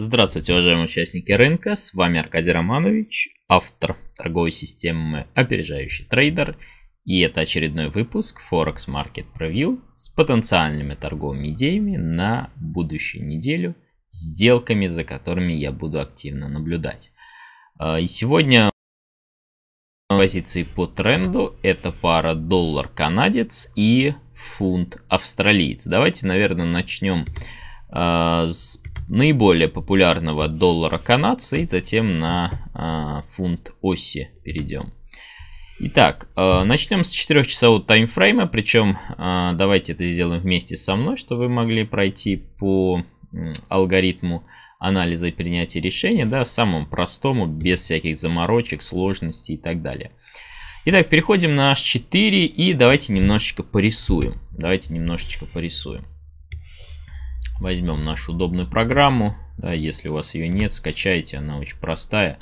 Здравствуйте, уважаемые участники рынка, с вами Аркадий Романович, автор торговой системы «Опережающий трейдер», и это очередной выпуск Forex Market Preview с потенциальными торговыми идеями на будущую неделю, сделками, за которыми я буду активно наблюдать. А, и сегодня позиции по тренду это пара доллар-канадец и фунт-австралиец. Давайте, наверное, начнем а, с наиболее популярного доллара канадца и затем на э, фунт оси перейдем. Итак, э, а, начнем с 4-часового таймфрейма, причем э, а, давайте это сделаем вместе со мной, чтобы вы могли пройти по э, алгоритму анализа и принятия решения, да, самому простому, без всяких заморочек, сложностей и так далее. Итак, переходим на H4 и давайте немножечко порисуем. Давайте немножечко порисуем. Возьмем нашу удобную программу. Да, если у вас ее нет, скачайте, она очень простая.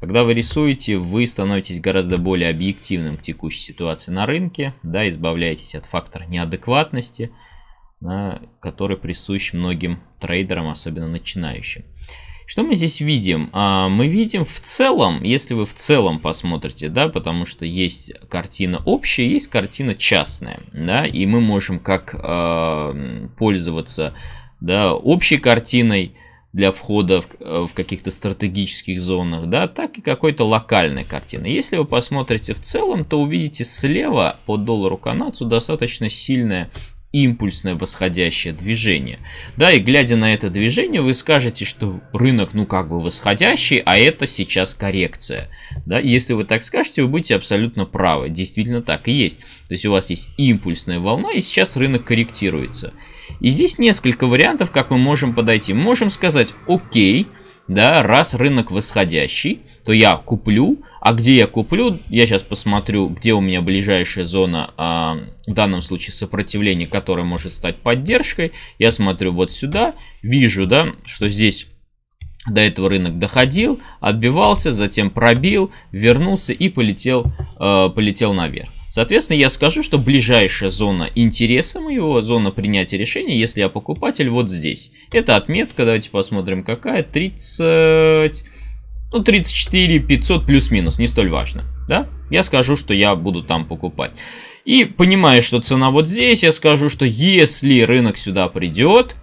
Когда вы рисуете, вы становитесь гораздо более объективным к текущей ситуации на рынке, да, избавляетесь от фактора неадекватности, да, который присущ многим трейдерам, особенно начинающим. Что мы здесь видим? А, мы видим в целом, если вы в целом посмотрите, да, потому что есть картина общая, есть картина частная, да, и мы можем как э, пользоваться да, общей картиной для входа в, э, в каких-то стратегических зонах, да, так и какой-то локальной картиной. Если вы посмотрите в целом, то увидите слева по доллару канадцу достаточно сильное импульсное восходящее движение. Да, и глядя на это движение, вы скажете, что рынок, ну, как бы восходящий, а это сейчас коррекция. Да, если вы так скажете, вы будете абсолютно правы. Действительно так и есть. То есть у вас есть импульсная волна, и сейчас рынок корректируется. И здесь несколько вариантов, как мы можем подойти. Мы можем сказать, окей, да, раз рынок восходящий, то я куплю, а где я куплю, я сейчас посмотрю, где у меня ближайшая зона, а, в данном случае сопротивление, которое может стать поддержкой, я смотрю вот сюда, вижу, да, что здесь до этого рынок доходил, отбивался, затем пробил, вернулся и полетел, э, полетел наверх. Соответственно, я скажу, что ближайшая зона интереса моего, зона принятия решения, если я покупатель, вот здесь. Это отметка, давайте посмотрим какая, 30... Ну, 34 500 плюс-минус, не столь важно, да? Я скажу, что я буду там покупать. И понимая, что цена вот здесь, я скажу, что если рынок сюда придет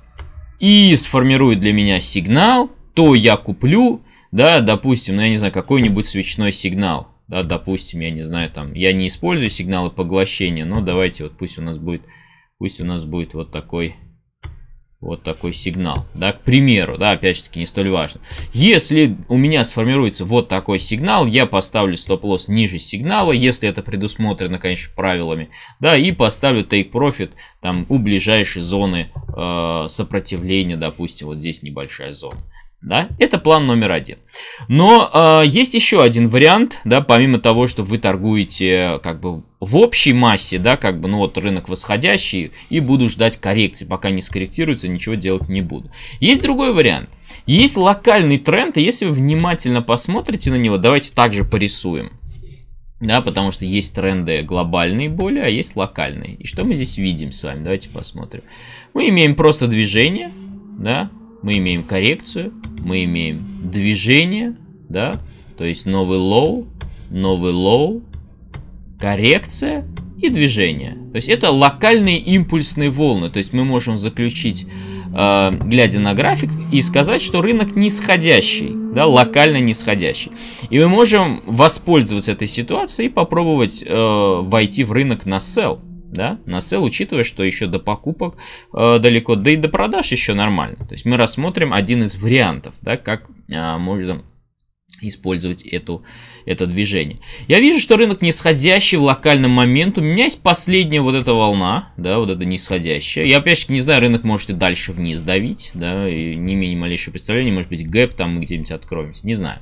и сформирует для меня сигнал, то я куплю, да, допустим, ну, я не знаю, какой-нибудь свечной сигнал да, допустим, я не знаю, там, я не использую сигналы поглощения, но давайте вот пусть у нас будет, пусть у нас будет вот такой вот такой сигнал, да, к примеру, да, опять же таки не столь важно. Если у меня сформируется вот такой сигнал, я поставлю стоп-лосс ниже сигнала, если это предусмотрено, конечно, правилами, да, и поставлю take profit там у ближайшей зоны э, сопротивления, допустим, вот здесь небольшая зона. Да? Это план номер один. Но э, есть еще один вариант, да, помимо того, что вы торгуете как бы в общей массе, да, как бы, ну вот рынок восходящий, и буду ждать коррекции, пока не скорректируется, ничего делать не буду. Есть другой вариант. Есть локальный тренд, и если вы внимательно посмотрите на него, давайте также порисуем. Да, потому что есть тренды глобальные более, а есть локальные. И что мы здесь видим с вами? Давайте посмотрим. Мы имеем просто движение, да, мы имеем коррекцию, мы имеем движение, да, то есть новый лоу, новый лоу, коррекция и движение. То есть это локальные импульсные волны, то есть мы можем заключить э, глядя на график, и сказать, что рынок нисходящий, да, локально нисходящий. И мы можем воспользоваться этой ситуацией и попробовать э, войти в рынок на sell да, на сел, учитывая, что еще до покупок э, далеко, да и до продаж еще нормально. То есть мы рассмотрим один из вариантов, да, как э, можно использовать эту, это движение. Я вижу, что рынок нисходящий в локальном момент. У меня есть последняя вот эта волна, да, вот эта нисходящая. Я, опять же, не знаю, рынок может и дальше вниз давить, да, и не имея ни малейшего представления, может быть, гэп там мы где-нибудь откроемся, не знаю.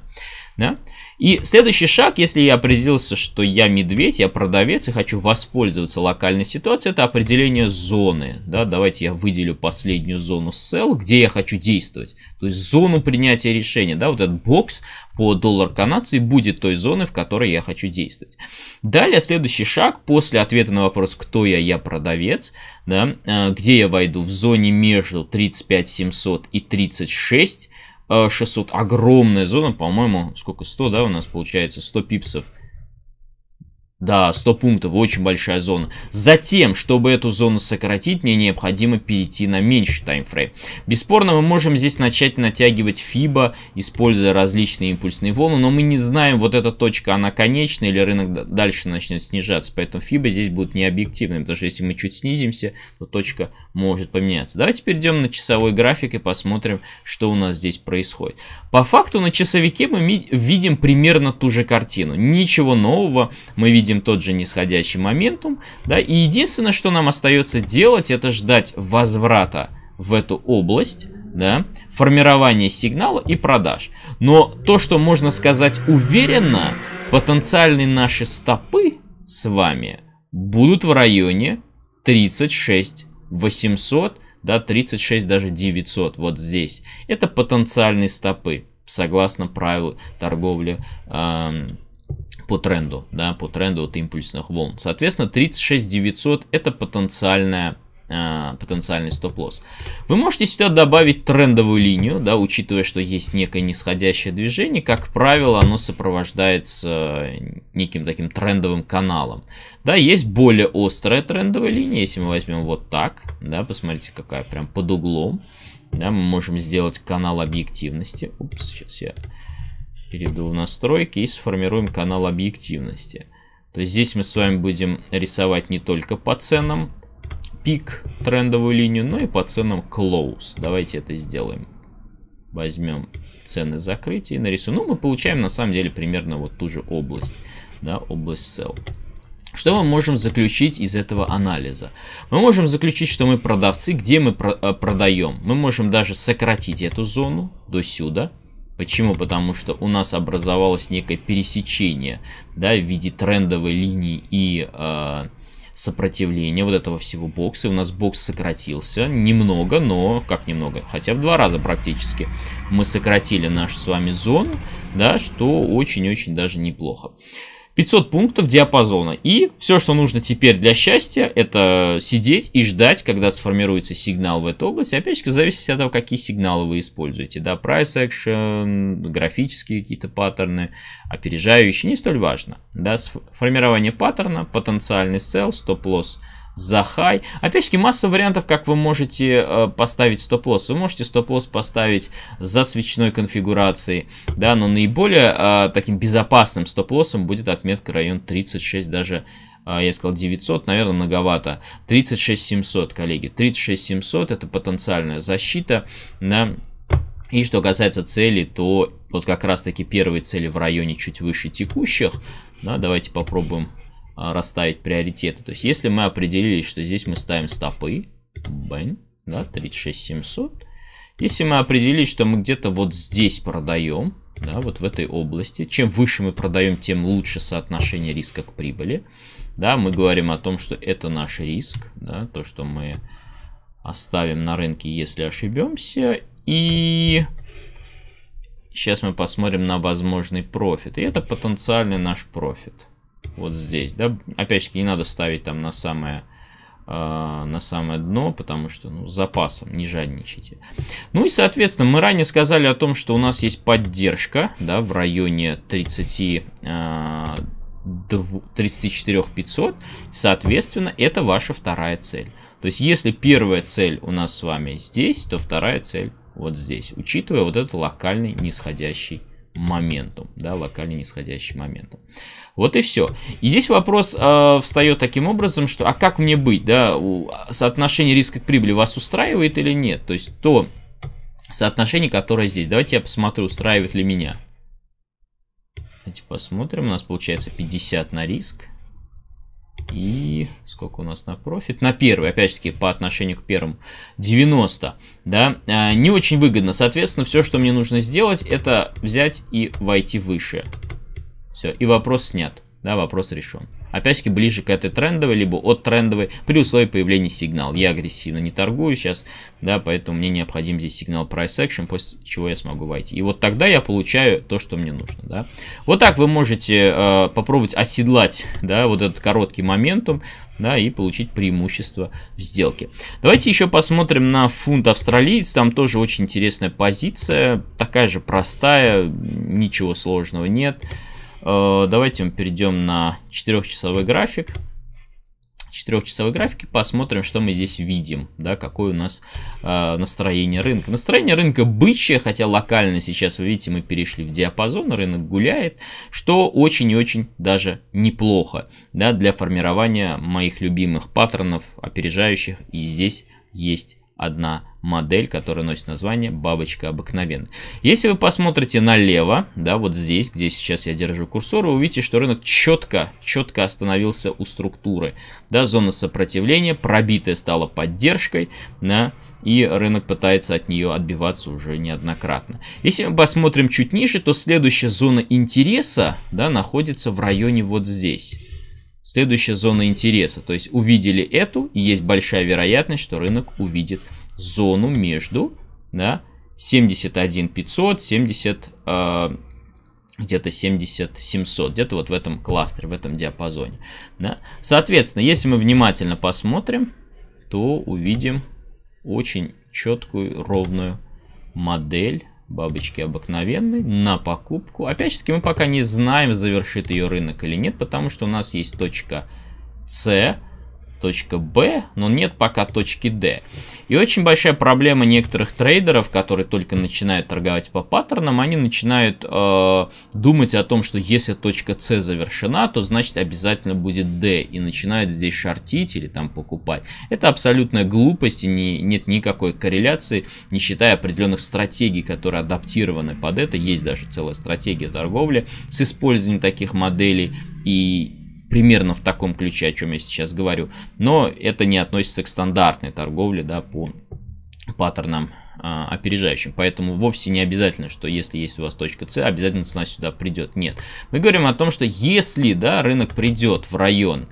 Да? И следующий шаг, если я определился, что я медведь, я продавец и хочу воспользоваться локальной ситуацией, это определение зоны. Да? Давайте я выделю последнюю зону sell, где я хочу действовать. То есть зону принятия решения. Да? Вот этот бокс по доллар канадцу и будет той зоны, в которой я хочу действовать. Далее следующий шаг, после ответа на вопрос, кто я, я продавец, да? Э, где я войду в зоне между 35700 и 36 600. Э, Огромная зона, по-моему, сколько, 100, да, у нас получается, 100 пипсов. Да, 100 пунктов, очень большая зона. Затем, чтобы эту зону сократить, мне необходимо перейти на меньший таймфрейм. Бесспорно, мы можем здесь начать натягивать FIBA, используя различные импульсные волны, но мы не знаем, вот эта точка, она конечная или рынок дальше начнет снижаться. Поэтому FIBA здесь будет необъективным, потому что если мы чуть снизимся, то точка может поменяться. Давайте перейдем на часовой график и посмотрим, что у нас здесь происходит. По факту на часовике мы видим примерно ту же картину. Ничего нового мы видим видим тот же нисходящий моментум, да, и единственное, что нам остается делать, это ждать возврата в эту область, да, формирования сигнала и продаж. Но то, что можно сказать уверенно, потенциальные наши стопы с вами будут в районе 36 800, да, 36 даже 900 вот здесь. Это потенциальные стопы согласно правилу торговли эм, по тренду, да, по тренду от импульсных волн. Соответственно, 36 900 это потенциальная а, потенциальный стоп-лосс. Вы можете сюда добавить трендовую линию, да, учитывая, что есть некое нисходящее движение, как правило, оно сопровождается неким таким трендовым каналом. Да, есть более острая трендовая линия, если мы возьмем вот так, да, посмотрите, какая прям под углом, да, мы можем сделать канал объективности. Упс, сейчас я перейду в настройки и сформируем канал объективности. То есть здесь мы с вами будем рисовать не только по ценам пик трендовую линию, но и по ценам close. Давайте это сделаем. Возьмем цены закрытия и нарисуем. Ну, мы получаем на самом деле примерно вот ту же область, да, область sell. Что мы можем заключить из этого анализа? Мы можем заключить, что мы продавцы, где мы э, продаем. Мы можем даже сократить эту зону до сюда. Почему? Потому что у нас образовалось некое пересечение да, в виде трендовой линии и э, сопротивления вот этого всего бокса. И у нас бокс сократился немного, но как немного, хотя в два раза практически. Мы сократили нашу с вами зону, да, что очень-очень даже неплохо. 500 пунктов диапазона. И все, что нужно теперь для счастья, это сидеть и ждать, когда сформируется сигнал в этой области. Опять же, зависит от того, какие сигналы вы используете. Да, price action, графические какие-то паттерны, опережающие, не столь важно. Да, сформирование паттерна, потенциальный sell, стоп-лосс за хай. Опять-таки масса вариантов, как вы можете э, поставить стоп-лосс. Вы можете стоп-лосс поставить за свечной конфигурацией, да, но наиболее э, таким безопасным стоп-лоссом будет отметка район 36, даже э, я сказал 900, наверное, многовато. 36700, коллеги. 36700 это потенциальная защита на... И что касается цели, то вот как раз таки первые цели в районе чуть выше текущих. Да, давайте попробуем а, расставить приоритеты. То есть, если мы определились, что здесь мы ставим стопы, бэн, да, 36700. Если мы определились, что мы где-то вот здесь продаем, да, вот в этой области, чем выше мы продаем, тем лучше соотношение риска к прибыли. Да, мы говорим о том, что это наш риск, да, то, что мы оставим на рынке, если ошибемся. И сейчас мы посмотрим на возможный профит. И это потенциальный наш профит вот здесь, да, опять же, не надо ставить там на самое э, на самое дно, потому что ну, с запасом, не жадничайте. Ну и, соответственно, мы ранее сказали о том, что у нас есть поддержка да, в районе 30, 34 500. Соответственно, это ваша вторая цель. То есть, если первая цель у нас с вами здесь, то вторая цель вот здесь, учитывая вот этот локальный нисходящий моментум, да, локально нисходящий моментум. Вот и все. И здесь вопрос э, а, встает таким образом, что а как мне быть, да, у, соотношение риска к прибыли вас устраивает или нет? То есть то соотношение, которое здесь. Давайте я посмотрю, устраивает ли меня. Давайте посмотрим, у нас получается 50 на риск. И сколько у нас на профит? На первый, опять таки, по отношению к первому. 90, да? А, не очень выгодно. Соответственно, все, что мне нужно сделать, это взять и войти выше. Все, и вопрос снят. Да, вопрос решен опять-таки ближе к этой трендовой, либо от трендовой, при условии появления сигнал Я агрессивно не торгую сейчас, да, поэтому мне необходим здесь сигнал price action, после чего я смогу войти. И вот тогда я получаю то, что мне нужно, да. Вот так вы можете э, попробовать оседлать, да, вот этот короткий моментум, да, и получить преимущество в сделке. Давайте еще посмотрим на фунт австралиец, там тоже очень интересная позиция, такая же простая, ничего сложного нет. Э, давайте мы перейдем на 4-часовой график. 4-часовой и посмотрим, что мы здесь видим, да, какое у нас э, настроение рынка. Настроение рынка бычье, хотя локально сейчас, вы видите, мы перешли в диапазон, рынок гуляет, что очень и очень даже неплохо, да, для формирования моих любимых паттернов, опережающих, и здесь есть одна модель, которая носит название «Бабочка обыкновенная». Если вы посмотрите налево, да, вот здесь, где сейчас я держу курсор, вы увидите, что рынок четко, четко остановился у структуры. Да, зона сопротивления пробитая стала поддержкой, да, и рынок пытается от нее отбиваться уже неоднократно. Если мы посмотрим чуть ниже, то следующая зона интереса да, находится в районе вот здесь. Следующая зона интереса. То есть увидели эту, и есть большая вероятность, что рынок увидит зону между да, 71 500, 70, э, где-то 70 700, где-то вот в этом кластере, в этом диапазоне. Да. Соответственно, если мы внимательно посмотрим, то увидим очень четкую ровную модель бабочки обыкновенной на покупку. Опять же таки мы пока не знаем, завершит ее рынок или нет, потому что у нас есть точка С, точка Б, но нет пока точки Д. И очень большая проблема некоторых трейдеров, которые только начинают торговать по паттернам, они начинают э, думать о том, что если точка С завершена, то значит обязательно будет Д, и начинают здесь шортить или там покупать. Это абсолютная глупость, и не, нет никакой корреляции, не считая определенных стратегий, которые адаптированы под это. Есть даже целая стратегия торговли с использованием таких моделей, и примерно в таком ключе, о чем я сейчас говорю. Но это не относится к стандартной торговле да, по паттернам а, опережающим. Поэтому вовсе не обязательно, что если есть у вас точка С, обязательно цена сюда придет. Нет. Мы говорим о том, что если да, рынок придет в район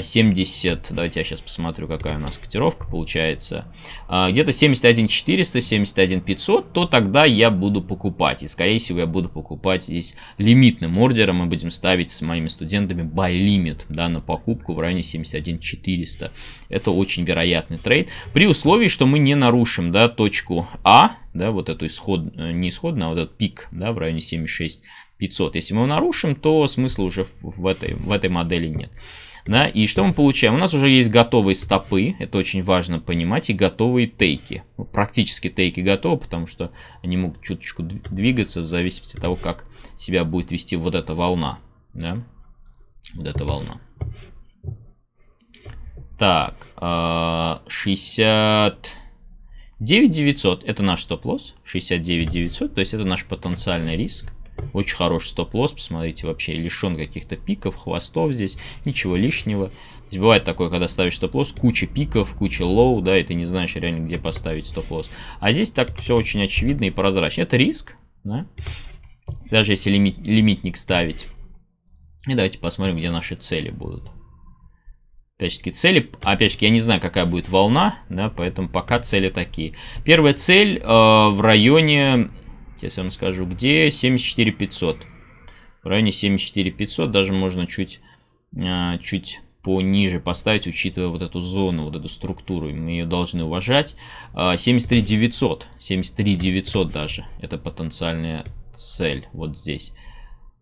70, а, давайте я сейчас посмотрю, какая у нас котировка получается, а, где-то 71400, 71500, то тогда я буду покупать. И, скорее всего, я буду покупать здесь лимитным ордером. Мы будем ставить с моими студентами buy limit да, на покупку в районе 71400. Это очень вероятный трейд. При условии, что мы не нарушим да, точку А, да, вот эту исход, э, не исходную, а вот этот пик, да, в районе 76 500. Если мы его нарушим, то смысла уже в этой, в этой модели нет. Да, и что мы получаем? У нас уже есть готовые стопы, это очень важно понимать, и готовые тейки. Ну, практически тейки готовы, потому что они могут чуточку двигаться в зависимости от того, как себя будет вести вот эта волна. Да? Вот эта волна. Так, 69900 а, это наш стоп-лосс, 69900, то есть это наш потенциальный риск. Очень хороший стоп-лосс, посмотрите, вообще лишен каких-то пиков, хвостов здесь, ничего лишнего. То есть бывает такое, когда ставишь стоп-лосс, куча пиков, куча лоу, да, и ты не знаешь реально, где поставить стоп-лосс. А здесь так все очень очевидно и прозрачно. Это риск, да, даже если лимит, лимитник ставить. И давайте посмотрим, где наши цели будут. Опять таки, цели, опять же я не знаю, какая будет волна, да, поэтому пока цели такие. Первая цель э, в районе Сейчас я вам скажу, где 74 500. В районе 74 500 даже можно чуть, а, чуть пониже поставить, учитывая вот эту зону, вот эту структуру. Мы ее должны уважать. 73 900, 73 900 даже. Это потенциальная цель вот здесь.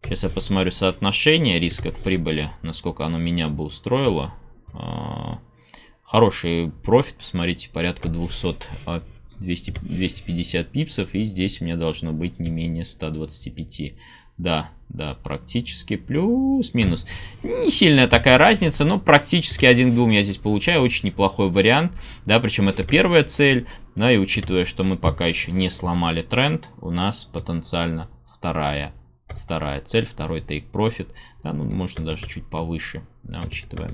Сейчас я посмотрю соотношение риска к прибыли, насколько оно меня бы устроило. А, хороший профит, посмотрите, порядка 200 200, 250 пипсов, и здесь у меня должно быть не менее 125. Да, да, практически плюс-минус. Не сильная такая разница, но практически один к двум я здесь получаю. Очень неплохой вариант, да, причем это первая цель, да, и учитывая, что мы пока еще не сломали тренд, у нас потенциально вторая вторая цель, второй take profit, да, ну, можно даже чуть повыше, да, учитывая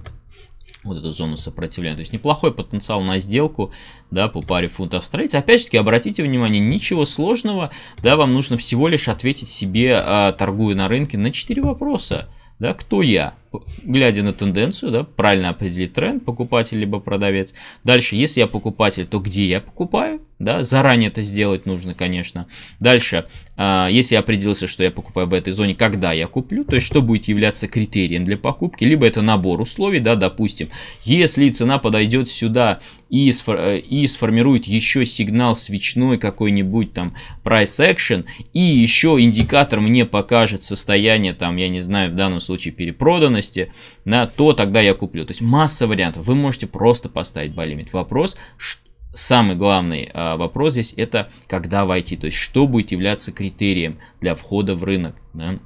вот эту зону сопротивления. То есть неплохой потенциал на сделку, да, по паре фунтов строить. Опять же таки, обратите внимание, ничего сложного, да, вам нужно всего лишь ответить себе, а, торгуя на рынке, на 4 вопроса, да, кто я, глядя на тенденцию, да, правильно определить тренд, покупатель либо продавец. Дальше, если я покупатель, то где я покупаю, да, заранее это сделать нужно, конечно. Дальше, а, если я определился, что я покупаю в этой зоне, когда я куплю, то есть что будет являться критерием для покупки, либо это набор условий, да, допустим, если цена подойдет сюда и сформирует еще сигнал свечной какой-нибудь там price action, и еще индикатор мне покажет состояние там, я не знаю, в данном случае перепроданность, стоимости, на то тогда я куплю. То есть масса вариантов. Вы можете просто поставить байлимит. Вопрос, что самый главный а, вопрос здесь это когда войти, то есть что будет являться критерием для входа в рынок. Да?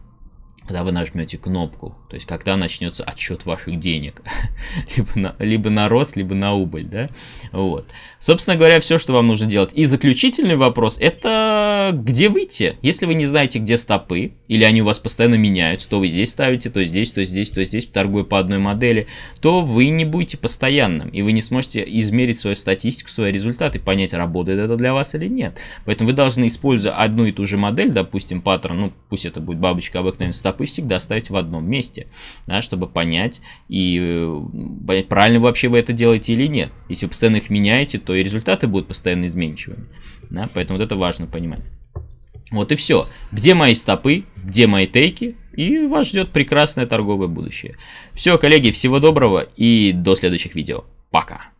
когда вы нажмете кнопку, то есть когда начнется отчет ваших денег, либо, на, либо на рост, либо на убыль, да, вот. Собственно говоря, все, что вам нужно делать. И заключительный вопрос, это где выйти? Если вы не знаете, где стопы, или они у вас постоянно меняются, то вы здесь ставите, то здесь, то здесь, то здесь, торгуя по одной модели, то вы не будете постоянным, и вы не сможете измерить свою статистику, свои результаты, понять, работает это для вас или нет. Поэтому вы должны, используя одну и ту же модель, допустим, паттерн, ну, пусть это будет бабочка обыкновенная, стопы всегда ставить в одном месте, да, чтобы понять и понять, э, правильно вообще вы это делаете или нет. Если вы постоянно их меняете, то и результаты будут постоянно изменчивыми. Да, поэтому вот это важно понимать. Вот и все. Где мои стопы, где мои тейки, и вас ждет прекрасное торговое будущее. Все, коллеги, всего доброго и до следующих видео. Пока!